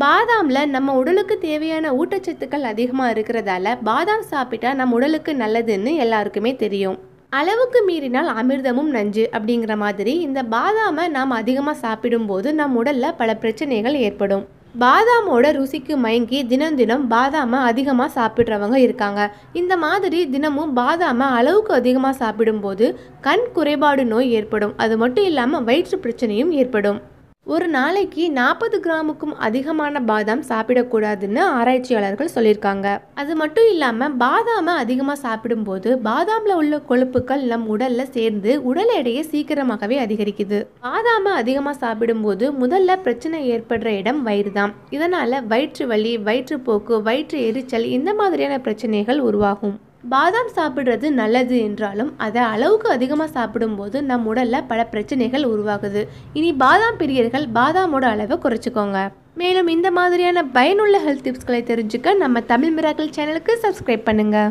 பாதாமில் நம்ம உடலுக்கு தேவையான ஊட்டச்சத்துக்கள் அதிகமாக இருக்கிறதால பாதாம் சாப்பிட்டா நம்ம உடலுக்கு நல்லதுன்னு எல்லாருக்குமே தெரியும் அளவுக்கு மீறினால் அமிர்தமும் நஞ்சு அப்படிங்கிற மாதிரி இந்த பாதாமை நாம் அதிகமாக சாப்பிடும்போது நம் உடலில் பல பிரச்சனைகள் ஏற்படும் பாதாமோட ருசிக்கு மயங்கி தினம் தினம் பாதாமை அதிகமாக சாப்பிட்றவங்க இருக்காங்க இந்த மாதிரி தினமும் பாதாமை அளவுக்கு அதிகமாக சாப்பிடும்போது கண் குறைபாடு நோய் ஏற்படும் அது மட்டும் இல்லாமல் வயிற்று பிரச்சனையும் ஏற்படும் ஒரு நாளைக்கு நாற்பது கிராமுக்கும் அதிகமான பாதாம் சாப்பிடக்கூடாதுன்னு ஆராய்ச்சியாளர்கள் சொல்லியிருக்காங்க அது மட்டும் இல்லாமல் பாதாமை அதிகமாக சாப்பிடும்போது பாதாமில் உள்ள கொழுப்புகள் நம் உடலில் சேர்ந்து உடல் எடையை சீக்கிரமாகவே அதிகரிக்குது பாதாமை அதிகமாக சாப்பிடும்போது முதல்ல பிரச்சனை ஏற்படுற இடம் வயிறு தான் இதனால் வயிற்று வலி வயிற்றுப்போக்கு வயிற்று எரிச்சல் இந்த மாதிரியான பிரச்சனைகள் உருவாகும் பாதாம் சாப்பிட்றது நல்லது என்றாலும் அதை அளவுக்கு அதிகமாக சாப்பிடும்போது நம் உடலில் பல பிரச்சனைகள் உருவாகுது இனி பாதாம் பிரியர்கள் பாதாமோட அளவை குறைச்சிக்கோங்க மேலும் இந்த மாதிரியான பயனுள்ள ஹெல்த் டிப்ஸ்களை தெரிஞ்சுக்க நம்ம தமிழ் மிராக்கள் சேனலுக்கு சப்ஸ்கிரைப் பண்ணுங்கள்